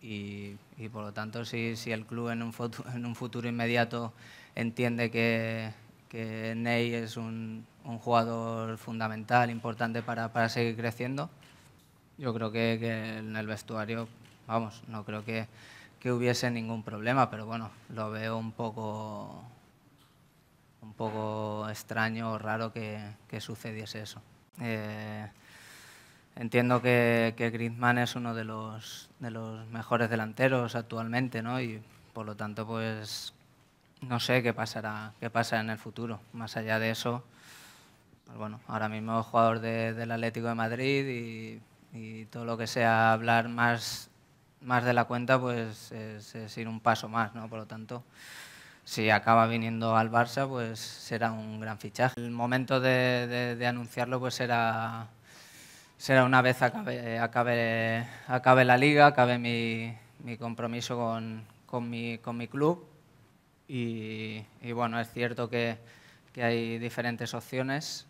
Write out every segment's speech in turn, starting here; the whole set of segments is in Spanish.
y, por lo tanto si, el club en un, futuro, en inmediato entiende que, Ney es un, jugador fundamental, importante para, seguir creciendo, yo creo que, en el vestuario, vamos, no creo que, hubiese ningún problema, pero bueno, lo veo un poco, un poco extraño o raro que, sucediese eso. Eh, Entiendo que, que Griezmann es uno de los, de los mejores delanteros actualmente, ¿no? Y por lo tanto, pues no sé qué pasará, qué pasa en el futuro. Más allá de eso, pues bueno, ahora mismo es jugador del Atlético de Madrid y, todo lo que sea hablar más, más de la cuenta, pues es, ir un paso más, ¿no? Por lo tanto, si acaba viniendo al Barça, pues será un gran fichaje. El momento de, de anunciarlo pues será será una vez acabe, acabe, acabe la liga, acabe mi, mi compromiso con, con, mi, con, mi, club. Y, y bueno, es cierto que, que, hay diferentes opciones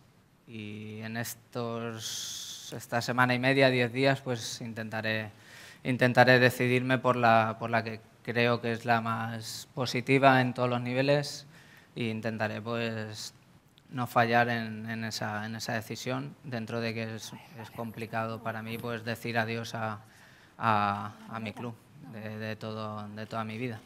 y en estos, esta semana y media, diez días, pues intentaré, intentaré decidirme por la, por la que creo que es la más positiva en todos los niveles e intentaré pues no fallar en, esa, decisión, dentro de que es, complicado para mí pues decir adiós a, mi club de, todo, de toda mi vida.